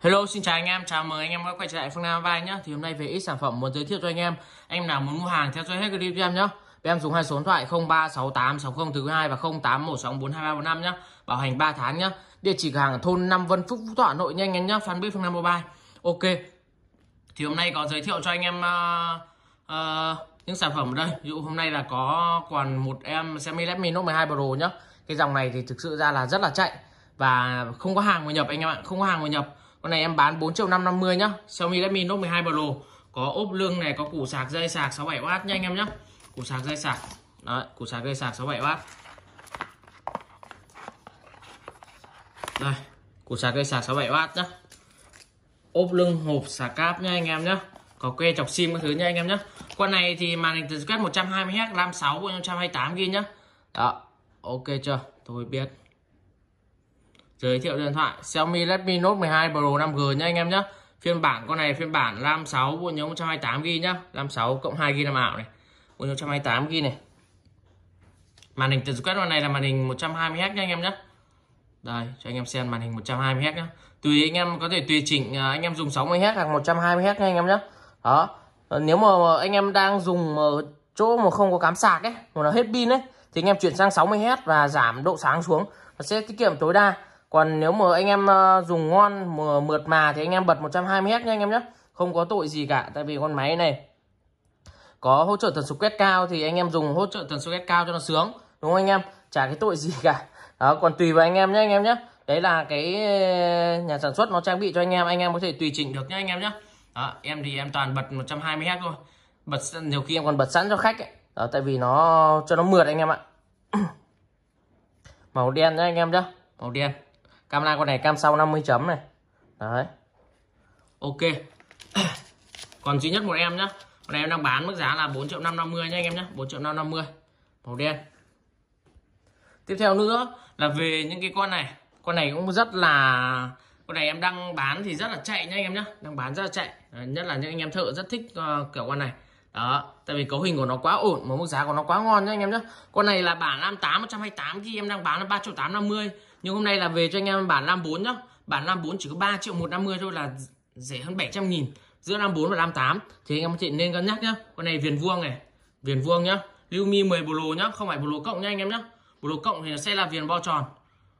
Hello xin chào anh em, chào mừng anh em đã quay trở lại Phương Nam Vai nhé. Thì hôm nay về ít sản phẩm muốn giới thiệu cho anh em. Anh nào muốn mua hàng theo dõi hết clip cho em nhé. em dùng hai số điện thoại 036860 thứ hai và 0816423345 nhé. Bảo hành 3 tháng nhé. Địa chỉ cửa hàng ở thôn Nam Vân Phúc Phú Thọ Nội nhanh anh nhé. fanpage Phương Nam Mobile. Ok. Thì hôm nay có giới thiệu cho anh em uh, uh, những sản phẩm ở đây. Ví dụ hôm nay là có còn một em Xiaomi Redmi Note 12 Pro nhá. Cái dòng này thì thực sự ra là rất là chạy và không có hàng mà nhập anh em ạ, không có hàng mà nhập con này em bán 4 triệu 550 nhá Xiaomi Redmi Note 12 Pro có ốp lưng này có củ sạc dây sạc 67W nha anh em nhá củ sạc dây sạc đấy củ sạc dây sạc 67W đây củ sạc dây sạc 67W nhá ốp lưng hộp sạc cáp nha anh em nhá có que chọc sim các thứ nha anh em nhá con này thì màn hình quét 120 Hz RAM 6 128 GB nhá đó ok chưa tôi biết giới thiệu điện thoại Xiaomi Redmi Note 12 Pro 5G nha anh em nhé phiên bản con này phiên bản RAM 6 bộ nhớ 128 g nhá RAM 6 cộng 2 g làm ảo này bộ nhớ 128 g này màn hình tần quét con này là màn hình 120Hz nha anh em nhé đây cho anh em xem màn hình 120Hz nhá tùy anh em có thể tùy chỉnh à, anh em dùng 60Hz hoặc 120Hz nha anh em nhé đó ờ, nếu mà anh em đang dùng chỗ mà không có cắm sạc ấy mà nó hết pin ấy thì anh em chuyển sang 60Hz và giảm độ sáng xuống nó sẽ tiết kiệm tối đa còn nếu mà anh em ờ, dùng ngon mà mượt mà thì anh em bật 120Hz nha anh em nhé không có tội gì cả tại vì con máy này có hỗ trợ tần số quét cao thì anh em dùng hỗ trợ tần số quét cao cho nó sướng đúng không anh em chả cái tội gì cả đó còn tùy vào anh em nhé anh em nhé đấy là cái ờ, nhà sản xuất nó trang bị cho anh em anh em có thể tùy chỉnh được nhé anh em nhé đó, em thì em toàn bật 120 hz thôi bật nhiều khi em còn bật sẵn cho khách ấy. Đó, tại vì nó cho nó mượt anh em ạ màu đen nhé anh em nhé màu đen camera con này cam sau 50 chấm này đấy ok còn duy nhất một em nhá con này em đang bán mức giá là 4 triệu 550 nha anh em nhá 4 triệu 550 màu đen tiếp theo nữa là về những cái con này con này cũng rất là con này em đang bán thì rất là chạy nha anh em nhá đang bán rất là chạy đấy, nhất là những anh em thợ rất thích uh, kiểu con này đó tại vì cấu hình của nó quá ổn mà mức giá của nó quá ngon nhá anh em nhá con này là bản 58 128 thì em đang bán là 3 triệu 850 nhưng hôm nay là về cho anh em bản 54 nhá bản 54 chỉ có 3 triệu 150 thôi là rẻ hơn 700 nghìn giữa 54 và 58 thì anh em chị nên cân nhắc nhá con này viền vuông này viền vuông nhá lưu mi 10 bồ lô nhá không phải bồ lô cộng nha anh em nhá bồ lô cộng thì sẽ là viền bo tròn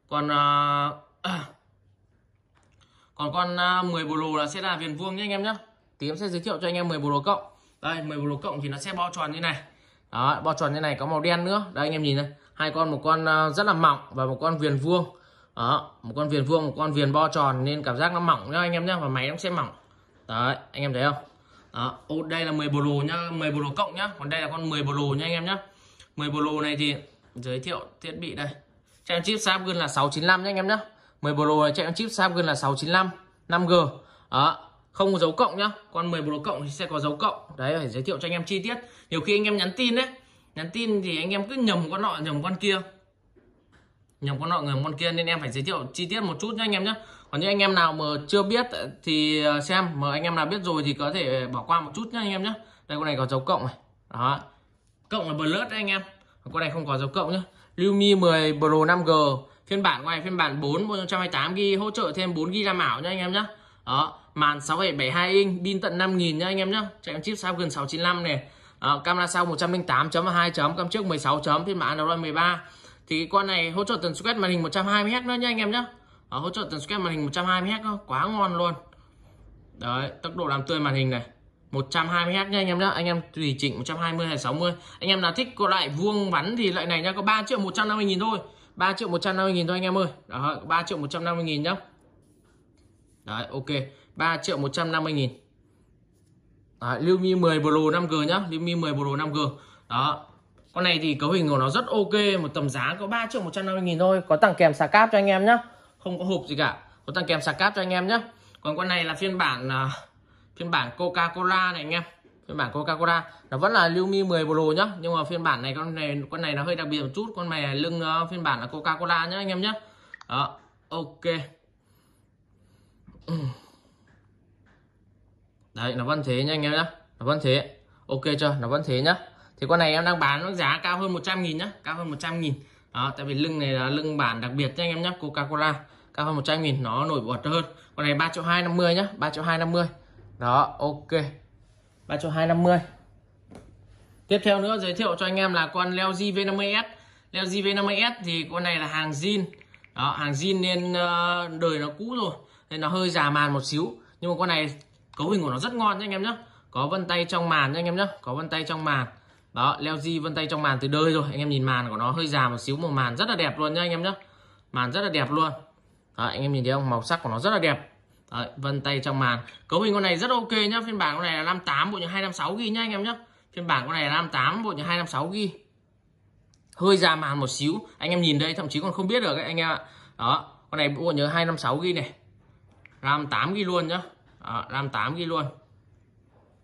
còn uh, còn con uh, à, 10 bồ lô là sẽ là viền vuông nhá anh em nhá tí em sẽ giới thiệu cho anh em 10 bồ lô cộng đây 10 bồ lô cộng thì nó sẽ bo tròn như này đó bo tròn như này có màu đen nữa đây anh em nhìn này hai con một con ờ, rất là mỏng và một con viền vuông đó một con viền vuông một con viền bo tròn nên cảm giác nó mỏng nhá anh em nhá và máy nó sẽ mỏng đấy anh em thấy không đó ô đây là 10 bồ nhá 10 bồ cộng nhá còn đây là con 10 bồ nhá anh em nhá 10 bồ này thì giới thiệu thiết bị đây chạy chip Snapdragon là 695 nhá anh em nhá 10 Pro này chạy chip Snapdragon là 695 5G đó không có dấu cộng nhá con 10 Pro cộng thì sẽ có dấu cộng đấy phải giới thiệu cho anh em chi tiết nhiều khi anh em nhắn tin đấy nhắn tin thì anh em cứ nhầm con nọ nhầm con kia nhầm con nọ nhầm con kia nên em phải giới thiệu chi tiết một chút cho anh em nhé còn những anh em nào mà chưa biết thì à, xem mà anh em nào biết rồi thì có thể bỏ qua một chút nhé anh em nhé đây con này có dấu cộng này đó cộng là blur đấy anh em con này không có dấu cộng nhé Realme 10 Pro 5G phiên bản ngoài phiên bản 4 128 g hỗ trợ thêm 4 g RAM ảo nha anh em nhé đó màn 6.72 inch pin tận 5000 nhá anh em nhá chạy chip Snapdragon 695 này à, ờ, camera sau 108.2 chấm cam trước 16 chấm phiên bản Android đôi 13 thì cái con này hỗ trợ tần số quét màn hình 120 Hz nữa nha anh em nhé ờ, hỗ trợ tần số quét màn hình 120 Hz quá ngon luôn đấy tốc độ làm tươi màn hình này 120 Hz nha anh em nhé anh em tùy chỉnh 120 hay 60 anh em nào thích có loại vuông vắn thì loại này nha có 3 triệu 150 nghìn thôi 3 triệu 150 nghìn thôi anh em ơi đó 3 triệu 150 nghìn nhá đấy ok 3 triệu 150 nghìn Đấy, Realme 10 Pro 5G nhá lưu Realme 10 Pro 5G đó con này thì cấu hình của nó rất ok một tầm giá có 3 triệu 150 nghìn thôi có tặng kèm sạc cáp cho anh em nhá không có hộp gì cả có tặng kèm sạc cáp cho anh em nhá còn con này là phiên bản uh, phiên bản Coca-Cola này anh em phiên bản Coca-Cola nó vẫn là lưu Realme 10 Pro nhá nhưng mà phiên bản này con này con này nó hơi đặc biệt một chút con này lưng uh, phiên bản là Coca-Cola nhá anh em nhá đó ok đấy nó vẫn thế nha anh em nhá nó vẫn thế ok chưa nó vẫn thế nhá thì con này em đang bán nó giá cao hơn 100 nghìn nhá cao hơn 100 nghìn đó tại vì lưng này là lưng bản đặc biệt nha anh em nhá Coca-Cola cao hơn 100 nghìn nó nổi bật hơn con này 3 triệu 250 nhá 3 triệu 250 đó ok 3 triệu 250 tiếp theo nữa giới thiệu cho anh em là con leo V50S leo V50S thì con này là hàng zin đó hàng zin nên ờ, đời nó cũ rồi nên nó hơi già màn một xíu nhưng mà con này cấu hình của nó rất ngon nhé anh em nhé có vân tay trong màn nhé anh em nhé có vân tay trong màn đó leo di vân tay trong màn từ đời rồi anh em nhìn màn của nó hơi già một xíu màu màn rất là đẹp luôn nhá anh em nhé màn rất là đẹp luôn đó, anh em nhìn thấy không màu sắc của nó rất là đẹp Đấy, vân tay trong màn cấu hình con này rất ok nhá phiên bản con này là 58 bộ nhớ 256 ghi nhá anh em nhé, phiên bản con này là 58 bộ nhớ 256 ghi hơi già màn một xíu anh em nhìn đây thậm chí còn không biết được ấy, anh em ạ đó con này bộ nhớ 256 ghi này RAM 8 ghi luôn nhá đó, RAM 8 ghi luôn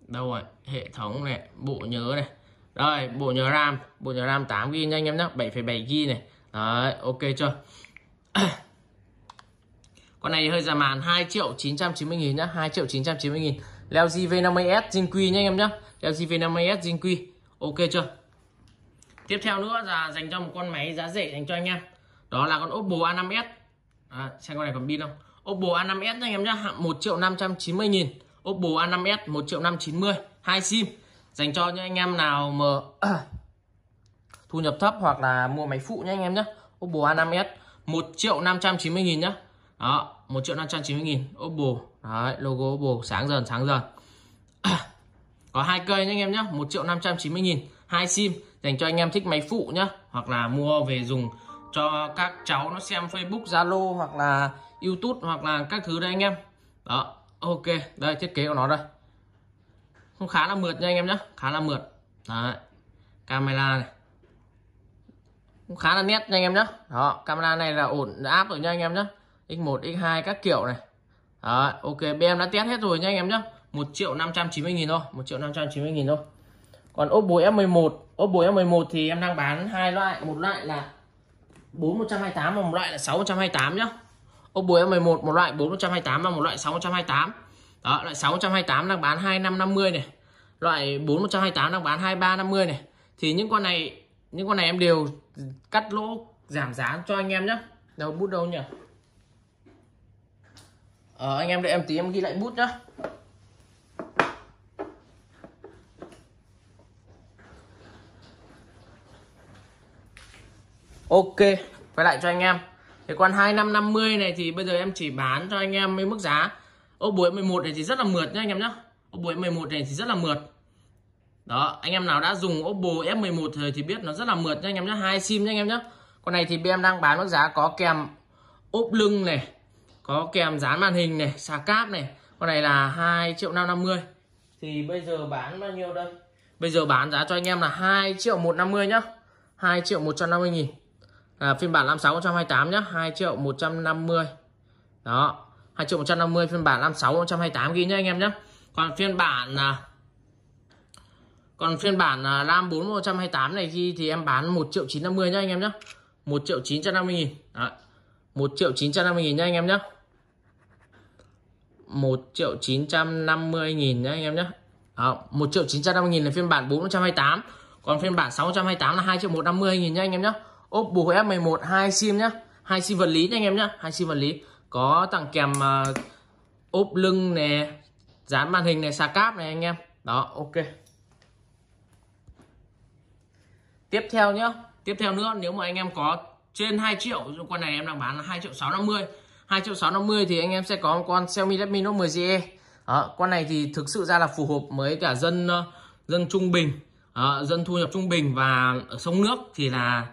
đâu rồi hệ thống này bộ nhớ này rồi bộ nhớ RAM bộ nhớ RAM 8 ghi nha anh em nhé 7,7 ghi này đấy ok chưa con này hơi già màn 2 triệu 990 nghìn nhá 2 triệu 990 nghìn leo GV50S Zin Quy nhá anh em nhé leo GV50S Zin Quy ok chưa tiếp theo nữa là dành cho một con máy giá rẻ dành cho anh em đó là con Oppo A5s à, xem con này còn pin không Oppo A5s anh em nhé hạng 1 triệu 590 nghìn Oppo A5s 1 triệu 590 hai sim dành cho những anh em nào mà thu nhập thấp hoặc là mua máy phụ nhé anh em nhé Oppo A5s 1 triệu 590 nghìn nhá đó 1 triệu 590 nghìn Oppo Đấy, logo Oppo sáng dần sáng dần có hai cây nhé anh em nhé 1 triệu 590 nghìn hai sim dành cho anh em thích máy phụ nhá hoặc là mua về dùng cho các cháu nó xem Facebook Zalo hoặc là YouTube hoặc là các thứ đây anh em đó ok đây thiết kế của nó đây không khá là mượt nha anh em nhé khá là mượt đấy camera này cũng khá là nét nha anh em nhé đó camera này là ổn áp rồi nha anh em nhé x1 x2 các kiểu này đó, ok em đã test hết rồi nha anh em nhé 1 triệu 590 nghìn thôi 1 triệu 590 nghìn thôi còn Oppo F11 Oppo F11 thì em đang bán hai loại một loại là 4128 và một loại là 6128 nhá Oppo F11 một loại 4128 và một loại 6128 đó loại 6128 đang bán 2550 này loại 4128 đang bán 2350 này thì những con này những con này em đều cắt lỗ giảm giá cho anh em nhé đâu bút đâu nhỉ ờ, anh em để em tí em ghi lại bút nhá ok quay lại cho anh em Thế con 2550 này thì bây giờ em chỉ bán cho anh em với mức giá ô buổi 11 này thì rất là mượt nhá anh em nhá. Ô buổi 11 này thì rất là mượt. Đó, anh em nào đã dùng Oppo F11 rồi thì biết nó rất là mượt nha anh em nhá, hai sim nha anh em nhá. Con này thì em đang bán mức giá có kèm ốp lưng này, có kèm dán màn hình này, sạc cáp này. Con này là 2 triệu 550. Thì bây giờ bán bao nhiêu đây? Bây giờ bán giá cho anh em là 2 triệu 150 nhá. 2 triệu 150 nghìn à, phiên bản 56 128 nhé 2 triệu 150 đó 2 triệu 150 phiên bản 56 128 ghi nhé anh em nhé còn phiên bản à, còn phiên bản à, RAM 4 128 này ghi thì em bán 1 triệu 950 nhé anh em nhé 1 triệu 950 nghìn đó. 1 triệu 950 nghìn nhé anh em nhé 1 triệu 950 nghìn nhé anh em nhá đó, 1 triệu 950 nghìn là phiên bản 428 còn phiên bản 628 là 2 triệu 150 nghìn nhé anh em nhé ốp Oppo F11 hai sim nhá hai sim vật lý nha anh em nhá hai sim vật lý có tặng kèm uh, ốp lưng nè dán màn hình này sạc cáp này anh em đó ok tiếp theo nhá tiếp theo nữa nếu mà anh em có trên 2 triệu con này em đang bán là 2 triệu 650 2 triệu 650 thì anh em sẽ có một con Xiaomi Redmi Note 10 GE đó, con này thì thực sự ra là phù hợp với cả dân ờ, dân trung bình dân thu nhập trung bình và ở sông nước thì là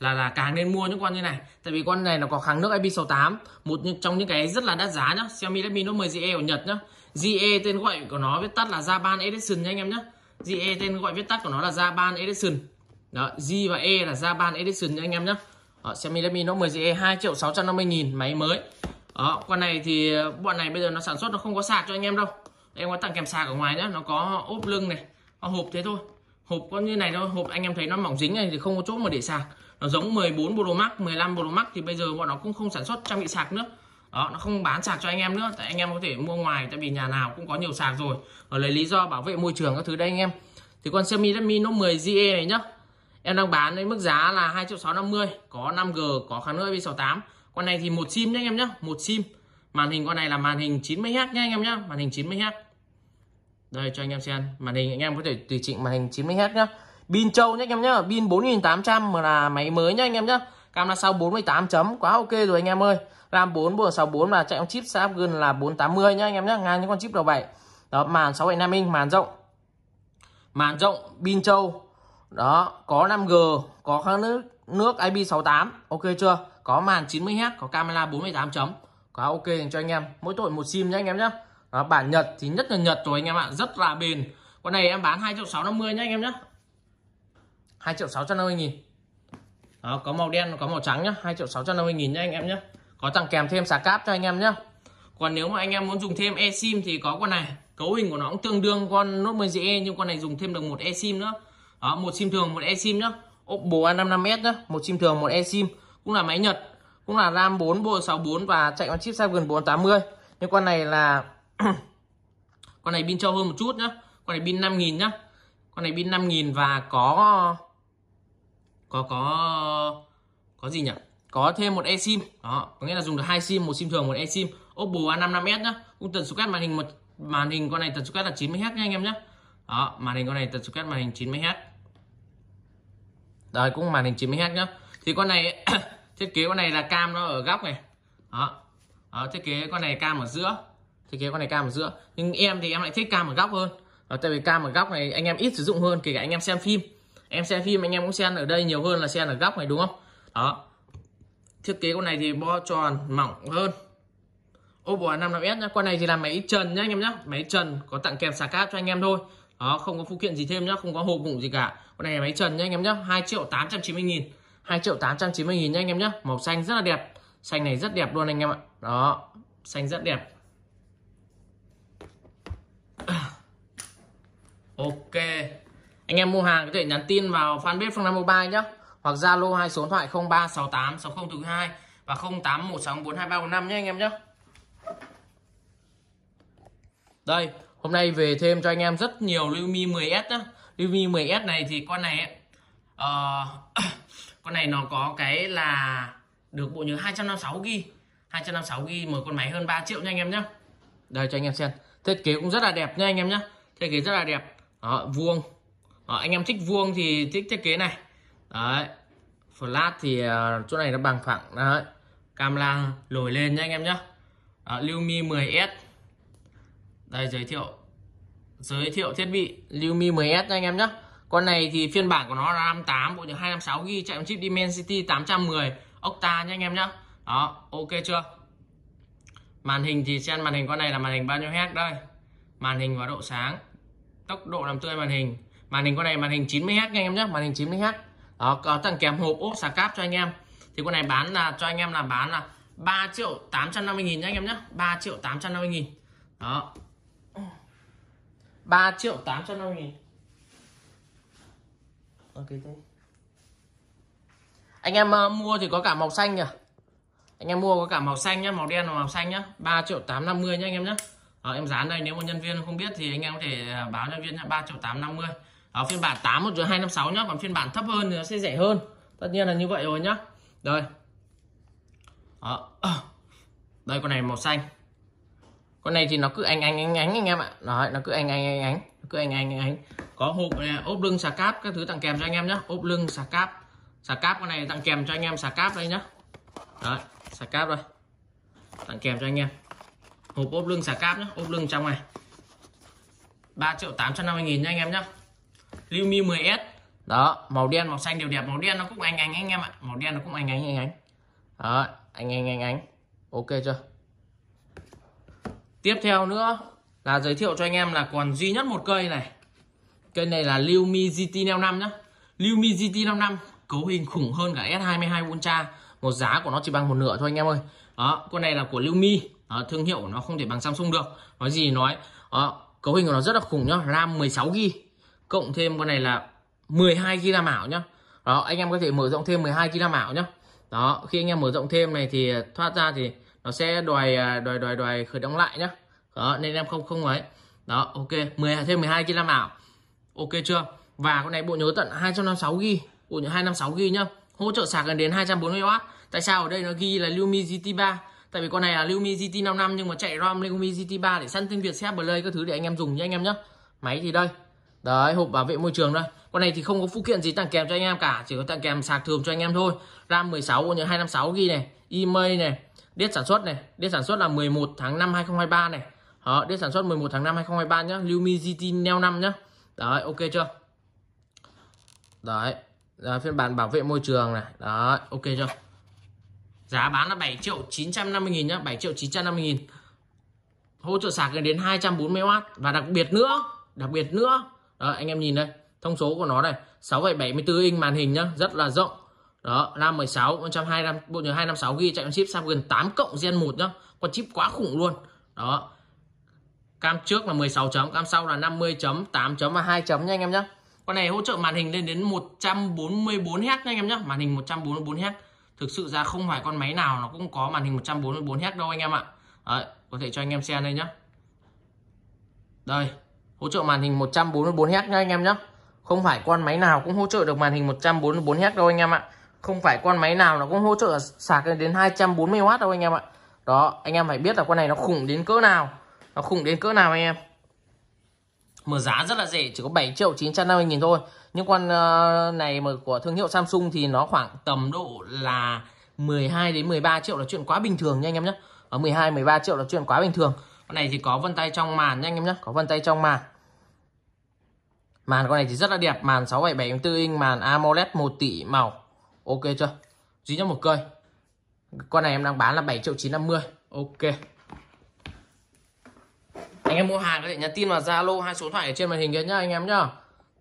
là là càng nên mua những con như này tại vì con này nó có kháng nước IP68 một trong những cái rất là đắt giá nhá Xiaomi Redmi Note 10 GE ở Nhật nhá GE tên gọi của nó viết tắt là Japan edison nha anh em nhá GE tên gọi viết tắt của nó là Japan edison, đó G và E là Japan edison nha anh em nhá đó, Xiaomi Redmi Note 10 GE 2 triệu 650 nghìn máy mới đó con này thì bọn này bây giờ nó sản xuất nó không có sạc cho anh em đâu em có tặng kèm sạc ở ngoài nhá nó có ốp lưng này hộp thế thôi hộp con như này thôi hộp anh em thấy nó mỏng dính này thì không có chỗ mà để sạc nó giống 14 Pro Max 15 Pro Max thì bây giờ bọn nó cũng không sản xuất trang bị sạc nữa đó nó không bán sạc cho anh em nữa tại anh em có thể mua ngoài tại vì nhà nào cũng có nhiều sạc rồi ở lấy lý do bảo vệ môi trường các thứ đây anh em thì con Xiaomi Redmi Note 10 ZE này nhá em đang bán với mức giá là 2 triệu 650 có 5G có khả năng IP68 con này thì một sim nhá anh em nhá một sim màn hình con này là màn hình 90 Hz nhá anh em nhá màn hình 90 Hz đây cho anh em xem màn hình anh em có thể tùy chỉnh màn hình 90 Hz nhá pin trâu nhé anh em nhá pin 4800 mà là máy mới nhá anh em nhá camera sau 48 chấm quá ok rồi anh em ơi RAM 4 bùa 64 và chạy con chip Snapdragon là 480 nhá anh em nhé, ngang những con chip đầu 7 đó màn 6.5 inch màn rộng màn rộng pin trâu đó có 5G có kháng nước nước IP68 ok chưa có màn 90 h, có camera 48 chấm quá ok dành cho anh em mỗi tội một sim nhá anh em nhé, đó, bản Nhật thì nhất là Nhật rồi anh em ạ rất là bền con này em bán 2 triệu 650 nhá anh em nhé. 2 triệu 650 nghìn đó, có màu đen có màu trắng nhá 2 triệu 650 nghìn nhá anh em nhá có tặng kèm thêm xà cáp cho anh em nhá còn nếu mà anh em muốn dùng thêm sim thì có con này cấu hình của nó cũng tương đương con Note 10 e nhưng con này dùng thêm được một sim nữa đó, một sim thường một sim nhá Oppo A55s nhá một sim thường một sim cũng là máy Nhật cũng là RAM 4 bộ 64 và chạy con chip Snapdragon 480 nhưng con này là con này pin trâu hơn một chút nhá con này pin 5000 nhá con này pin 5000 và có có có có gì nhỉ có thêm một e sim đó có nghĩa là dùng được hai sim một sim thường một e sim Oppo A55s nhá cũng tần số quét màn hình một màn hình con này tần số quét là 90 Hz nha anh em nhé đó màn hình con này tần số quét màn hình 90 Hz đấy cũng màn hình 90 Hz nhá thì con này thiết kế con này là cam nó ở góc này đó, đó thiết kế con này cam ở giữa thiết kế con này cam ở giữa nhưng em thì em lại thích cam ở góc hơn đó, tại vì cam ở góc này anh em ít sử dụng hơn kể cả anh em xem phim em xem phim anh em cũng xem ở đây nhiều hơn là xem ở góc này đúng không đó thiết kế con này thì bo tròn mỏng hơn Oppo A55s nhá con này thì là máy trần nhá anh em nhá máy trần có tặng kèm sạc cáp cho anh em thôi đó không có phụ kiện gì thêm nhá không có hộp bụng gì cả con này là máy trần nhá anh em nhá 2 triệu 890 nghìn 2 triệu 890 nghìn nhá anh em nhá màu xanh rất là đẹp xanh này rất đẹp luôn anh em ạ đó xanh rất đẹp ok anh em mua hàng có thể nhắn tin vào fanpage Phương Nam Mobile nhé hoặc Zalo hai số điện thoại 0368 60 thứ 2 và 0816423345 nhé anh em nhé đây hôm nay về thêm cho anh em rất nhiều Realme 10s nhá Realme 10s này thì con này uh, con này nó có cái là được bộ nhớ 256 g 256 gb một con máy hơn 3 triệu nha anh em nhé đây cho anh em xem thiết kế cũng rất là đẹp nha anh em nhé thiết kế rất là đẹp Đó, vuông à, anh em thích vuông thì thích thiết kế này đấy flat thì uh, chỗ này nó bằng phẳng đấy camera lồi lên nhá anh em nhá à, Lumi 10s đây giới thiệu giới thiệu thiết bị Lumi 10s nha anh em nhé con này thì phiên bản của nó là 58 bộ nhớ 256 g chạy chip Dimensity 810 octa nha anh em nhé đó ok chưa màn hình thì xem màn hình con này là màn hình bao nhiêu héc đây màn hình và độ sáng tốc độ làm tươi màn hình màn hình con này màn hình 90Hz anh em nhé màn hình 90Hz đó có tặng kèm hộp ốp sạc cáp cho anh em thì con này bán là cho anh em là bán là 3 triệu 850 nghìn nha anh em nhé 3 triệu 850 nghìn đó 3 triệu 850 nghìn ok ờ, thế anh em uh, mua thì có cả màu xanh nhỉ anh em mua có cả màu xanh nhá màu đen và màu xanh nhá 3 triệu 850 nhá anh em nhá Ờ, em dán đây nếu mà nhân viên không biết thì anh em có thể ờ, báo nhân viên nhá 3 triệu 850 đó, phiên bản 8 một hai năm sáu nhá còn phiên bản thấp hơn thì nó sẽ rẻ hơn tất nhiên là như vậy rồi nhá đây đó. đây con này màu xanh con này thì nó cứ anh anh anh ánh anh em ạ đó, nó cứ anh anh anh ánh cứ anh anh anh ánh có hộp này, ốp lưng xà cáp các thứ tặng kèm cho anh em nhá ốp lưng xà cáp xà cáp con này tặng kèm cho anh em xà cáp đây nhá đó xà cáp đây tặng kèm cho anh em hộp ốp lưng xà cáp nhá ốp lưng trong này 3 triệu 850 nghìn nha anh em nhé Realme 10S đó màu đen màu xanh đều đẹp màu đen nó cũng anh anh anh em ạ màu đen nó cũng anh anh anh anh đó anh anh anh ánh ok chưa tiếp theo nữa là giới thiệu cho anh em là còn duy nhất một cây này cây này là Realme GT55 nhá Realme GT55 cấu hình khủng hơn cả S22 Ultra một giá của nó chỉ bằng một nửa thôi anh em ơi đó con này là của Realme đó, thương hiệu của nó không thể bằng Samsung được nói gì nói đó, cấu hình của nó rất là khủng nhá RAM 16 GB cộng thêm con này là 12 kg ảo nhá đó anh em có thể mở rộng thêm 12 kg ảo nhá đó khi anh em mở rộng thêm này thì à, thoát ra thì nó sẽ đòi à, đòi đòi đòi khởi động lại nhá đó nên em không không ấy đó ok 10 thêm 12 kg ảo ok chưa và con này bộ nhớ tận 256 g bộ nhớ 256 g nhá hỗ trợ sạc gần đến 240W tại sao ở đây nó ghi là Lumi GT3 tại vì con này là Lumi GT55 nhưng mà chạy ROM Lumi GT3 để săn thêm việc xếp Play các thứ để anh em dùng nhé anh em nhé máy thì đây đấy hộp bảo vệ môi trường đây con này thì không có phụ kiện gì tặng kèm cho anh em cả chỉ có tặng kèm sạc thường cho anh em thôi ram 16 bộ nhớ 256 ghi này email này Điết sản xuất này, điết sản xuất là 11 tháng 5 2023 này. Đó, điết sản xuất 11 tháng 5 2023 nhá, Lumi GT Neo 5 nhá. Đấy, ok chưa? Đấy. là phiên bản bảo vệ môi trường này. Đấy, ok chưa? Giá bán là 7 triệu 950 nghìn nhá, 7 triệu 950 nghìn Hỗ trợ sạc đến 240W và đặc biệt nữa, đặc biệt nữa đó, anh em nhìn đây thông số của nó này 6,74 inch màn hình nhá rất là rộng đó RAM 16 125 bộ nhớ 256 GB chạy con chip snapdragon gần 8 cộng Gen 1 nhá con chip quá khủng luôn đó cam trước là 16 chấm cam sau là 50 chấm 8 chấm và 2 chấm nha anh em nhá con này hỗ trợ màn hình lên đến 144 Hz nha anh em nhá màn hình 144 Hz thực sự ra không phải con máy nào nó cũng có màn hình 144 Hz đâu anh em ạ Đấy, có thể cho anh em xem đây nhá đây hỗ trợ màn hình 144 Hz nhá anh em nhé không phải con máy nào cũng hỗ trợ được màn hình 144 Hz đâu anh em ạ không phải con máy nào nó cũng hỗ trợ sạc lên đến 240W đâu anh em ạ đó anh em phải biết là con này nó khủng đến cỡ nào nó khủng đến cỡ nào anh em mở giá rất là rẻ chỉ có 7 triệu 950 nghìn thôi nhưng con ờ, này mà của thương hiệu Samsung thì nó khoảng tầm độ là 12 đến 13 triệu là chuyện quá bình thường nha anh em nhé ở 12 13 triệu là chuyện quá bình thường con này thì có vân tay trong màn nha anh em nhé có vân tay trong màn màn con này thì rất là đẹp màn 677.4 inch màn AMOLED 1 tỷ màu ok chưa duy nhất một cây con này em đang bán là 7 triệu 950 ok anh em mua hàng có thể nhắn tin vào Zalo hai số thoại ở trên màn hình kia nhá anh em nhá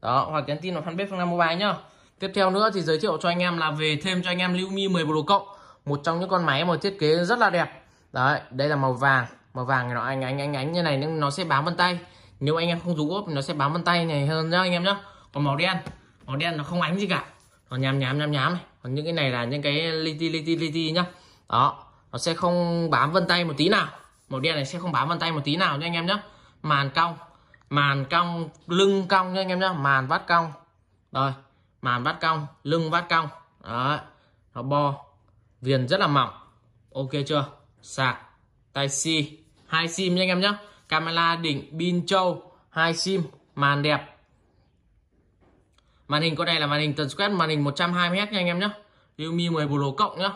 đó hoặc nhắn tin vào fanpage Phương Nam Mobile nhá tiếp theo nữa thì giới thiệu cho anh em là về thêm cho anh em Realme 10 Pro cộng một trong những con máy mà thiết kế rất là đẹp đấy đây là màu vàng màu vàng nó ánh ánh ánh ánh như này nó sẽ bám vân tay nếu anh em không rú ốp nó sẽ bám vân tay này hơn nhá anh em nhá còn màu đen màu đen nó không ánh gì cả nó nhám nhám nhám nhám này còn những cái này là những cái li ti li ti li ti nhá đó nó sẽ không bám vân tay một tí nào màu đen này sẽ không bám vân tay một tí nào nha anh em nhé màn cong màn cong lưng cong nha anh em nhé màn vắt cong rồi màn vắt cong lưng vắt cong đó nó bo viền rất là mỏng ok chưa sạc tai si hai sim nha anh em nhé camera đỉnh pin châu, hai sim màn đẹp màn hình con này là màn hình tần số quét màn hình 120 hz nha anh em nhé Realme 10 Pro cộng nhá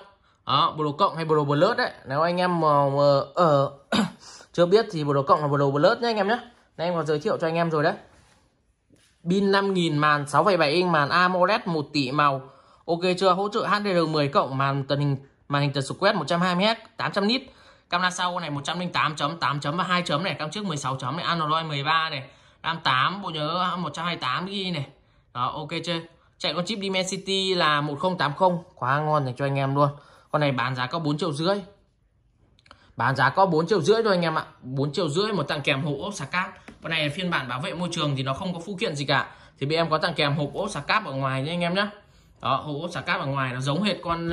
đó Pro cộng hay Pro Plus đấy nếu anh em mà, mà ở ờ, chưa biết thì Pro cộng là Pro Plus nhé anh em nhé Nên em có giới thiệu cho anh em rồi đấy pin 5000 màn 6,7 inch màn AMOLED 1 tỷ màu ok chưa hỗ trợ HDR10 cộng màn tần hình màn hình tần số quét 120 Hz 800 nit camera sau này 108 chấm 8 chấm và 2 chấm này cam trước 16 chấm này Android 13 này RAM 8 bộ nhớ 128 GB này đó ok chưa chạy con chip Dimensity là 1080 quá ngon này cho anh em luôn con này bán giá có 4 triệu rưỡi bán giá có 4 triệu rưỡi thôi anh em ạ 4 triệu rưỡi một tặng kèm hộp ốp sạc cáp con này phiên bản bảo vệ môi trường thì nó không có phụ kiện gì cả thì bị em có tặng kèm hộp ốp sạc cáp ở ngoài nha anh em nhé đó hộp ốp sạc cáp ở ngoài nó giống hệt con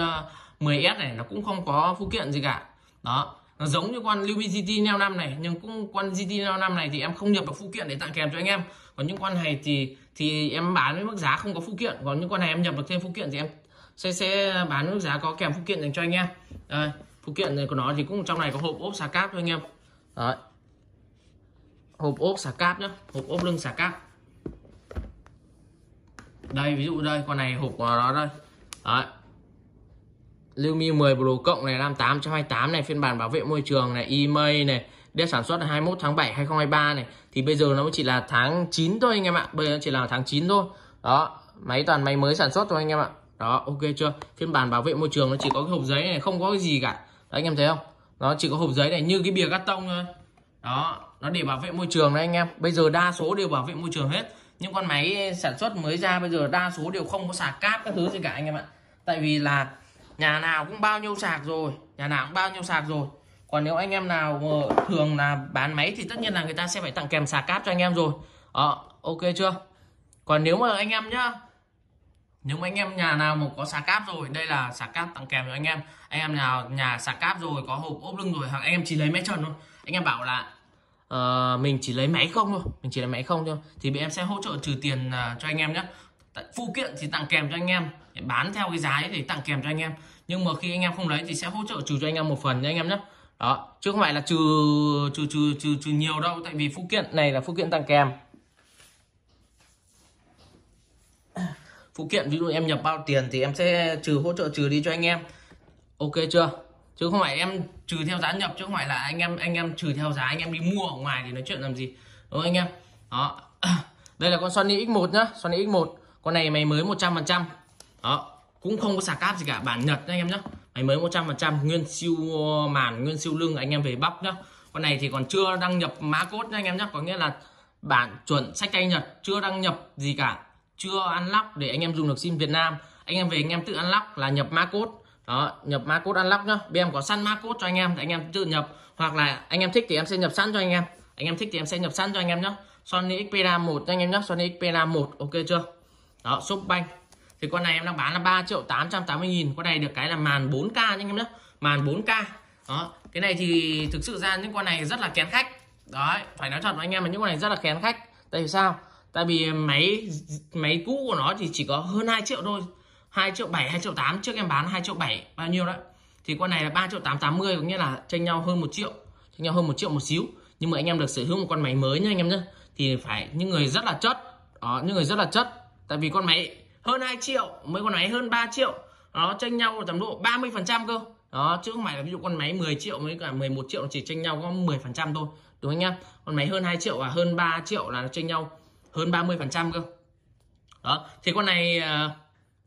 10S ờ, này nó cũng không có phụ kiện gì cả đó nó giống như con Lumi GT Neo 5 này nhưng cũng con GT Neo 5 này thì em không nhập được phụ kiện để tặng kèm cho anh em còn những con này thì thì em bán với mức giá không có phụ kiện còn những con này em nhập được thêm phụ kiện thì em sẽ sẽ bán với mức giá có kèm phụ kiện dành cho anh em đây, phụ kiện này của nó thì cũng trong này có hộp ốp xà cáp cho anh em Đấy. hộp ốp xà cáp nhá hộp ốp lưng xà cáp đây ví dụ đây con này hộp của nó đây Đấy Lumi 10 Blue cộng này 5828 này phiên bản bảo vệ môi trường này email này đeo sản xuất là 21 tháng 7 2023 này thì bây giờ nó mới chỉ là tháng 9 thôi anh em ạ bây giờ chỉ là tháng 9 thôi đó máy toàn máy mới sản xuất thôi anh em ạ đó ok chưa phiên bản bảo vệ môi trường nó chỉ có cái hộp giấy này không có cái gì cả đấy, anh em thấy không nó chỉ có hộp giấy này như cái bìa cắt tông thôi đó nó để bảo vệ môi trường đấy anh em bây giờ đa số đều bảo vệ môi trường hết những con máy sản xuất mới ra bây giờ đa số đều không có sạc cáp các thứ gì cả anh em ạ tại vì là nhà nào cũng bao nhiêu sạc rồi nhà nào cũng bao nhiêu sạc rồi còn nếu anh em nào ờ, thường là bán máy thì tất nhiên là người ta sẽ phải tặng kèm sạc cáp cho anh em rồi đó ờ, ok chưa còn nếu mà anh em nhá nếu mà anh em nhà nào mà có sạc cáp rồi đây là sạc cáp tặng kèm cho anh em anh em nào nhà sạc cáp rồi có hộp ốp lưng rồi hoặc anh em chỉ lấy máy trần thôi anh em bảo là uh, mình chỉ lấy máy không thôi mình chỉ lấy máy không thôi thì bên em sẽ hỗ trợ trừ tiền uh, cho anh em nhé phụ kiện thì tặng kèm cho anh em bán theo cái giá ấy thì tặng kèm cho anh em nhưng mà khi anh em không lấy thì sẽ hỗ trợ trừ cho anh em một phần nha anh em nhé đó chứ không phải là trừ trừ trừ trừ trừ nhiều đâu tại vì phụ kiện này là phụ kiện tặng kèm phụ kiện ví dụ em nhập bao tiền thì em sẽ trừ hỗ trợ trừ đi cho anh em ok chưa chứ không phải em trừ theo giá nhập chứ không phải là anh em anh em trừ theo giá anh em đi mua ở ngoài thì nói chuyện làm gì đúng không anh em đó đây là con Sony X1 nhá Sony X1 con này máy mới 100% đó cũng không có sạc cáp gì cả bản nhật anh em nhé máy mới 100% nguyên siêu màn nguyên siêu lưng anh em về bắp nhá con này thì còn chưa đăng nhập mã cốt nha anh em nhé có nghĩa là bản chuẩn sách tay nhật chưa đăng nhập gì cả chưa ăn lắp để anh em dùng được sim Việt Nam anh em về anh em tự ăn lắp là nhập mã cốt đó nhập mã cốt ăn lắp nhá bên em có săn mã cốt cho anh em thì anh em tự nhập hoặc là anh em thích thì em sẽ nhập sẵn cho anh em anh em thích thì em sẽ nhập sẵn cho anh em nhé Sony Xperia 1 anh em nhé Sony Xperia 1 ok chưa đó shopbank thì con này em đang bán là 3 triệu 880 nghìn con này được cái là màn 4k nha anh em nhé màn 4k đó cái này thì thực sự ra những con này rất là kén khách đấy phải nói thật với anh em mà những con này rất là kén khách tại vì sao tại vì máy máy cũ của nó thì chỉ có hơn 2 triệu thôi 2 triệu 7 2 triệu 8 trước em bán 2 triệu 7 bao nhiêu đấy thì con này là 3 triệu 880 có nghĩa là tranh nhau hơn 1 triệu tranh nhau hơn 1 triệu một xíu nhưng mà anh em được sở hữu một con máy mới nha anh em nhé thì phải những người rất là chất đó, những người rất là chất tại vì con máy hơn 2 triệu mấy con máy hơn 3 triệu nó tranh nhau tầm độ 30 phần trăm cơ đó chứ không phải là ví dụ con máy 10 triệu với cả 11 triệu chỉ tranh nhau có 10 phần trăm thôi đúng không nhá con máy hơn 2 triệu và hơn 3 triệu là nó tranh nhau hơn 30 phần trăm cơ đó thì con này ờ,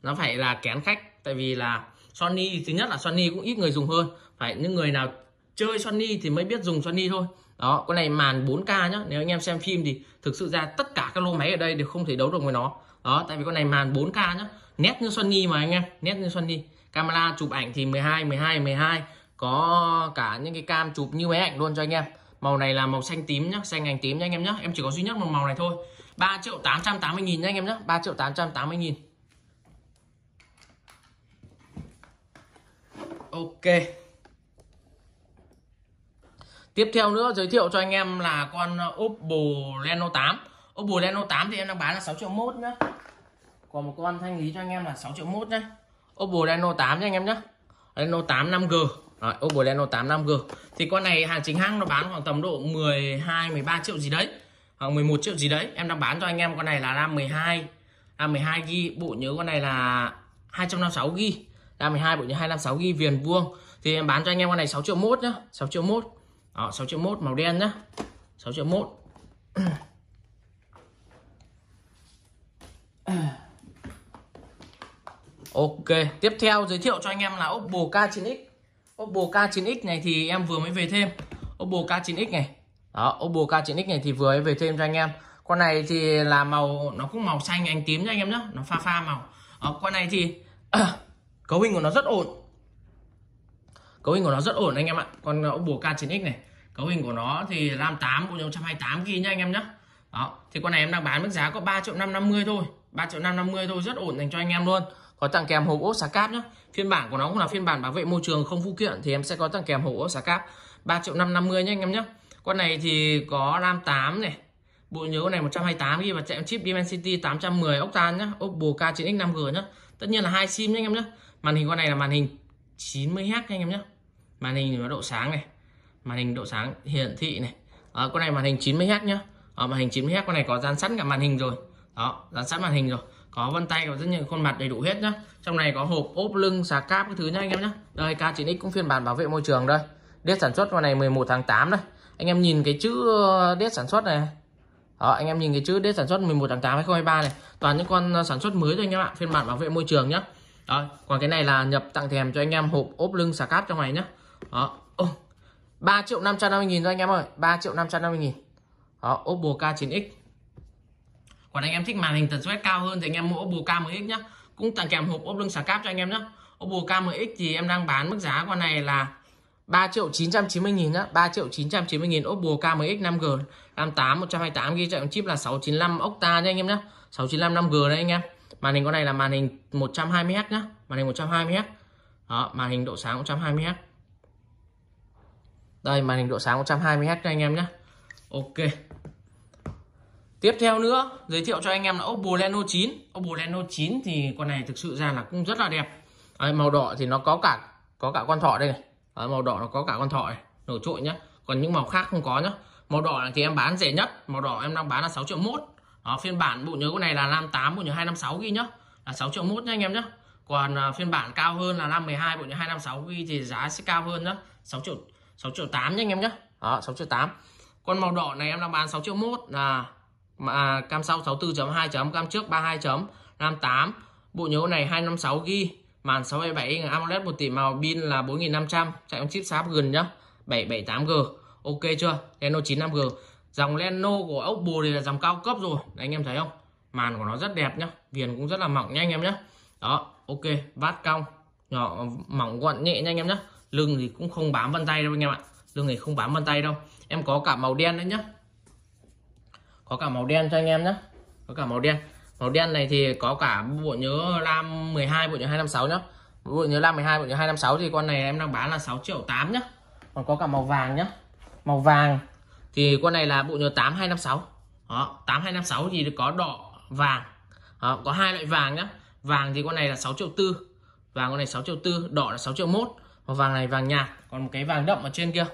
nó phải là kén khách tại vì là Sony thứ nhất là Sony cũng ít người dùng hơn phải những người nào chơi Sony thì mới biết dùng Sony thôi đó con này màn 4K nhá nếu anh em xem phim thì thực sự ra tất cả các lô máy ở đây đều không thể đấu được với nó đó tại vì con này màn 4k nhá nét như Sony mà anh em nét như Sony camera chụp ảnh thì 12 12 12 có cả những cái cam chụp như máy ảnh luôn cho anh em màu này là màu xanh tím nhá xanh hành tím nha anh em nhá em chỉ có duy nhất một màu này thôi 3 triệu 880 nghìn nha anh em nhá 3 triệu 880 nghìn Ok Tiếp theo nữa giới thiệu cho anh em là con Oppo Reno 8 Oppo Reno 8 thì em đang bán là 6 triệu mốt nhá còn một con thanh lý cho anh em là 6 triệu mốt nhé Oppo Reno 8 nhé anh em nhé Reno 8 5G Đấy, Oppo Reno 8 5G thì con này hàng chính hãng nó bán khoảng tầm độ 12 13 triệu gì đấy khoảng 11 triệu gì đấy em đang bán cho anh em con này là RAM 12 RAM 12 g bộ nhớ con này là 256 g RAM 12 bộ nhớ 256 g viền vuông thì em bán cho anh em con này 6 triệu mốt nhá 6 triệu mốt Đó, 6 triệu mốt màu đen nhá 6 triệu mốt Ok, tiếp theo giới thiệu cho anh em là Oppo K9X Oppo K9X này thì em vừa mới về thêm Oppo K9X này Đó, Oppo K9X này thì vừa mới về thêm cho anh em Con này thì là màu, nó cũng màu xanh anh tím cho anh em nhé Nó pha pha màu Đó, ờ, Con này thì à, cấu hình của nó rất ổn Cấu hình của nó rất ổn anh em ạ Con Oppo K9X này Cấu hình của nó thì RAM 8 cũng 128 ghi nha anh em nhé Đó, thì con này em đang bán mức giá có 3 triệu 550 thôi 3 triệu 550 thôi, rất ổn dành cho anh em luôn có tặng kèm hộp ốp xá cáp nhé phiên bản của nó cũng là phiên bản bảo vệ môi trường không phụ kiện thì em sẽ có tặng kèm hộp ốp xá cáp 3 triệu 550 nhé anh em nhé con này thì có RAM 8 này bộ nhớ này 128 GB và chạy chip Dimensity 810 Octane nhé. Oppo K9X 5G nhé. tất nhiên là hai sim nhé anh em nhé màn hình con này là màn hình 90Hz anh em nhé màn hình có độ sáng này màn hình độ sáng hiển thị này à, con này màn hình 90Hz nhá à, màn hình 90Hz con này có dán sẵn cả màn hình rồi đó dán sẵn màn hình rồi có vân tay và rất nhiều khuôn mặt đầy đủ hết nhá trong này có hộp ốp lưng xà cáp các thứ nhá anh em nhá đây K9X cũng phiên bản bảo vệ môi trường đây đết sản xuất con này 11 tháng 8 đây anh em nhìn cái chữ ờ, đết sản xuất này đó, anh em nhìn cái chữ đết sản xuất 11 tháng 8 2023 này toàn những con ờ, sản xuất mới thôi anh em ạ phiên bản bảo vệ môi trường nhá đó, còn cái này là nhập tặng thèm cho anh em hộp ốp lưng xà cáp trong này nhá đó oh, 3 triệu 550 nghìn thôi anh em ơi 3 triệu 550 nghìn đó, Oppo K9X còn anh em thích màn hình tần số quét cao hơn thì anh em mua Oppo K10X nhé cũng tặng kèm hộp ốp lưng xả cáp cho anh em nhá Oppo K10X thì em đang bán mức giá con này là 3 triệu 990 nghìn nhá 3 triệu 990 nghìn Oppo K10X 5G 58 128 ghi chạy chip là 695 Octa nha anh em nhá 695 5G đấy anh em màn hình con này là màn hình 120 h nhá màn hình 120 h đó màn hình độ sáng 120 h đây màn hình độ sáng 120 h cho anh em nhé Ok Tiếp theo nữa, giới thiệu cho anh em là Oppo Reno 9. Oppo Reno 9 thì con này thực sự ra là cũng rất là đẹp. Đấy, màu đỏ thì nó có cả có cả con thỏ đây này. Đấy, màu đỏ nó có cả con thỏ này, nổi trội nhá. Còn những màu khác không có nhá. Màu đỏ thì em bán rẻ nhất, màu đỏ em đang bán là 6 triệu mốt. Đó, phiên bản bộ nhớ con này là RAM 8 bộ nhớ 256 ghi nhá, là 6 triệu mốt nhá anh em nhá. Còn uh, phiên bản cao hơn là RAM 12 bộ nhớ 256 ghi thì giá sẽ cao hơn nhá, 6 triệu 6 triệu 8 nhá anh em nhá. Đó, 6 triệu 8. Con màu đỏ này em đang bán 6 triệu mốt là mà à, cam sau 64.2 chấm cam trước 32 chấm 58 bộ nhớ này 256 g màn 67 inch AMOLED một tỷ màu pin là 4500 chạy con chip sáp gần nhá 778G ok chưa Leno 95G dòng Leno của ốc bù thì là dòng cao cấp rồi Đấy, anh em thấy không màn của nó rất đẹp nhá viền cũng rất là mỏng nha anh em nhé đó ok vát cong nhỏ mỏng gọn nhẹ nha anh em nhé lưng thì cũng không bám vân tay đâu anh em ạ lưng này không bám vân tay đâu em có cả màu đen đấy nhá có cả màu đen cho anh em nhé có cả màu đen màu đen này thì có cả bộ nhớ ram 12 bộ nhớ 256 nhá bộ nhớ ram 12 bộ nhớ 256 thì con này em đang bán là 6 triệu 8 nhá còn có cả màu vàng nhá màu vàng thì con này là bộ nhớ 8256 đó 8256 thì có đỏ vàng đó, có hai loại vàng nhá vàng thì con này là 6 triệu tư vàng con này 6 triệu tư đỏ là 6 triệu mốt màu vàng này vàng nhạt còn một cái vàng đậm ở trên kia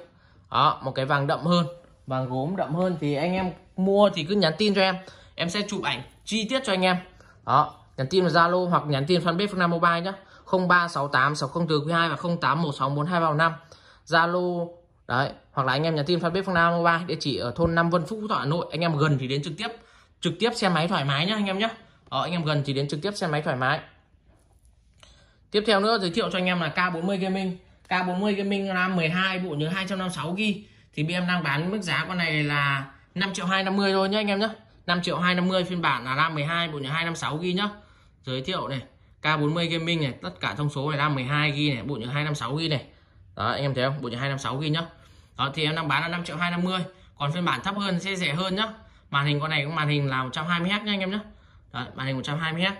đó một cái vàng đậm hơn vàng gốm đậm hơn thì anh em mua thì cứ nhắn tin cho em em sẽ chụp ảnh chi tiết cho anh em đó nhắn tin vào zalo hoặc nhắn tin fanpage phương nam mobile nhá 0368 60 từ quý 2 và 08164235 zalo đấy hoặc là anh em nhắn tin fanpage phương nam mobile địa chỉ ở thôn năm vân phúc thọ hà nội anh em gần thì đến trực tiếp trực tiếp xe máy thoải mái nhá anh em nhé đó, anh em gần thì đến trực tiếp xe máy thoải mái tiếp theo nữa giới thiệu cho anh em là K40 gaming K40 gaming RAM 12 bộ nhớ 256 g thì bên em đang bán mức giá con này là 5 triệu 250 thôi nhé anh em nhé 5 triệu 250 phiên bản là RAM 12 bộ nhớ 256 ghi nhá giới thiệu này K40 gaming này tất cả thông số này RAM 12 ghi này bộ nhớ 256 ghi này đó anh em thấy không bộ nhớ 256 ghi nhá đó thì em đang bán là 5 triệu 250 còn phiên bản thấp hơn sẽ rẻ hơn nhá màn hình con này cũng màn hình là 120 Hz nha anh em nhé Đấy, màn hình 120 Hz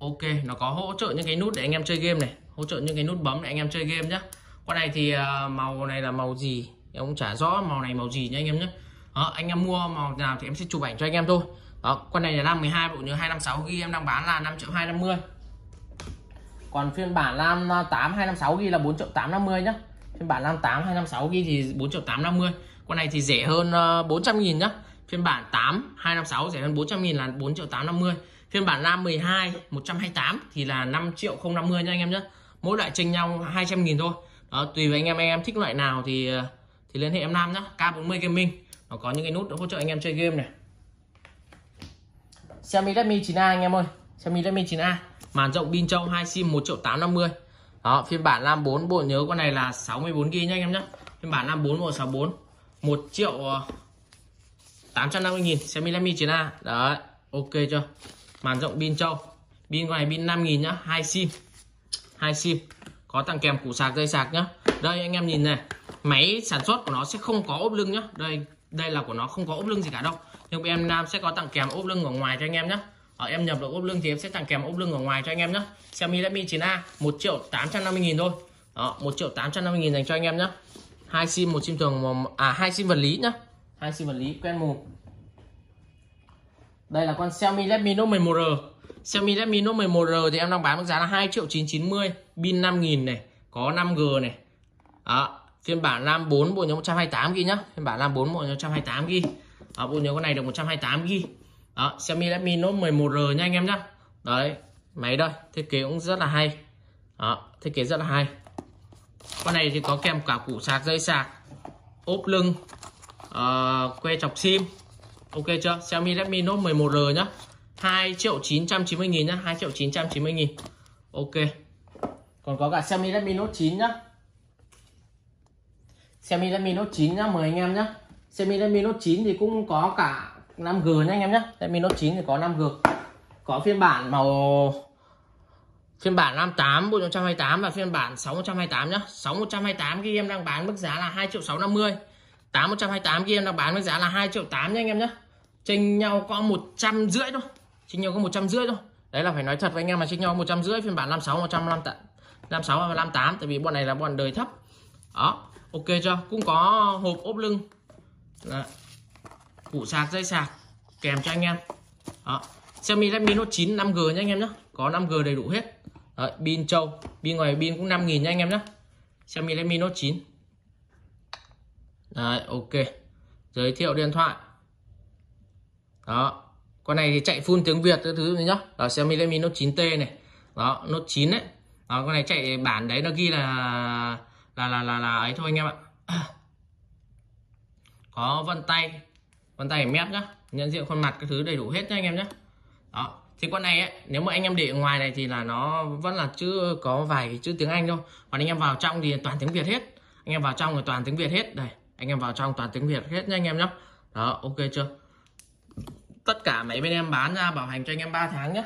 ok nó có hỗ trợ những cái nút để anh em chơi game này hỗ trợ những cái nút bấm để anh em chơi game nhé con này thì ờ, màu này là màu gì em cũng chả rõ màu này màu gì nhá anh em nhé đó, anh em mua màu nào thì em sẽ chụp ảnh cho anh em thôi đó con này là năm 12 bộ nhớ 256 ghi em đang bán là 5 triệu 250 còn phiên bản Lam 8 256 ghi là 4 triệu 850 nhá phiên bản Lam 8 256 ghi thì 4 triệu 850 con này thì rẻ hơn 400 ờ, nghìn nhá phiên bản 8 256 rẻ hơn 400 nghìn là 4 triệu 850 phiên bản Lam 12 128 thì là 5 triệu 050 nha anh em nhé mỗi loại chênh nhau 200 nghìn thôi đó tùy với anh em anh em thích loại nào thì ờ, thì liên hệ em Nam nhá K40 Gaming nó có những cái nút hỗ trợ anh em chơi game này Xiaomi Redmi 9A anh em ơi Xiaomi Redmi 9A màn rộng pin trâu 2 sim 1 triệu 850 đó phiên bản Lam 4 bộ nhớ con này là 64GB nhá anh em nhé phiên bản Lam 4 bộ 64 1 triệu 850 ờ, nghìn Xiaomi Redmi 9A đấy ok chưa màn rộng pin trâu pin con này pin 5 nghìn nhá 2 sim 2 sim có tặng kèm củ sạc dây sạc nhá đây anh em nhìn này máy sản xuất của nó sẽ không có ốp lưng nhá đây đây là của nó không có ốp lưng gì cả đâu nhưng em nam sẽ có tặng kèm ốp lưng ở ngoài cho anh em nhé ở ờ, em nhập được ốp lưng thì em sẽ tặng kèm ốp lưng ở ngoài cho anh em nhé Xiaomi Redmi 9A 1 triệu 850 nghìn thôi đó 1 triệu 850 nghìn dành cho anh em nhé hai sim một sim thường à hai sim vật lý nhá hai sim vật lý quen mù đây là con Xiaomi Redmi Note 11R Xiaomi Redmi Note 11R thì em đang bán với giá là hai triệu 990 pin 5000 này có 5G này đó phiên bản lam 4 bộ nhớ 128 ghi nhá phiên bản lam 4 bộ nhớ 128 ghi à, bộ nhớ con này được 128 ghi đó Xiaomi Redmi Note 11R nha anh em nhá đấy máy đây thiết kế cũng rất là hay đó thiết kế rất là hay con này thì có kèm cả củ sạc dây sạc ốp lưng uh, que chọc sim ok chưa Xiaomi Redmi Note 11R nhá 2 triệu 990 nghìn nhá 2 triệu 990 nghìn ok còn có cả Xiaomi Redmi Note 9 nhá Xiaomi Redmi Note 9 nhá, mời anh em nhá. Xiaomi Redmi Note 9 thì cũng có cả 5G nhá anh em nhá. Redmi Note 9 thì có 5G. Có phiên bản màu phiên bản 58 bộ 128 và phiên bản 6128 nhá. 6128 kia em đang bán mức giá là 2 triệu 650. 8128 kia em đang bán mức giá là 2 triệu 8 nha anh em nhá. Chênh nhau có 100 rưỡi thôi. Chênh nhau có 100 rưỡi thôi. Đấy là phải nói thật với anh em mà chênh nhau 100 rưỡi phiên bản 56 158 56 và 58 tại vì bọn này là bọn đời thấp. Đó, ok chưa cũng có hộp ốp lưng Đó. củ sạc dây sạc kèm cho anh em Đó. Xiaomi Redmi Note 9 5G nhé anh em nhé có 5G đầy đủ hết pin trâu pin ngoài pin cũng 5.000 nhé anh em nhé Xiaomi Redmi Note 9 Đấy, ok giới thiệu điện thoại đó con này thì chạy full tiếng Việt thứ thứ này nhá đó Xiaomi Redmi Note 9T này đó Note 9 đấy đó con này chạy bản đấy nó ghi là là là là là ấy thôi anh em ạ có vân tay vân tay mép nhá nhận diện khuôn mặt cái thứ đầy đủ hết nhá anh em nhé đó thì con này ấy, nếu mà anh em để ngoài này thì là nó vẫn là chưa có vài chữ tiếng Anh thôi còn anh em vào trong thì toàn tiếng Việt hết anh em vào trong thì toàn tiếng Việt hết đây anh em vào trong toàn tiếng Việt hết nha anh em nhé đó ok chưa tất cả máy bên em bán ra bảo hành cho anh em 3 tháng nhé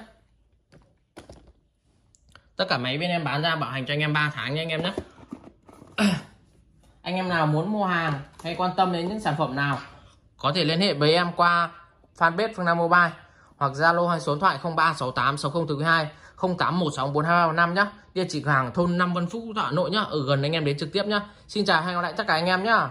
tất cả máy bên em bán ra bảo hành cho anh em 3 tháng nha anh em nhé anh em nào muốn mua hàng hay quan tâm đến những sản phẩm nào có thể liên hệ với em qua fanpage Phương Nam Mobile hoặc Zalo hay số điện thoại 03686042 08164235 nhá. Địa chỉ hàng thôn Năm Vân Phúc Hà Nội nhá, ở gần anh em đến trực tiếp nhá. Xin chào hẹn gặp lại tất cả anh em nhá.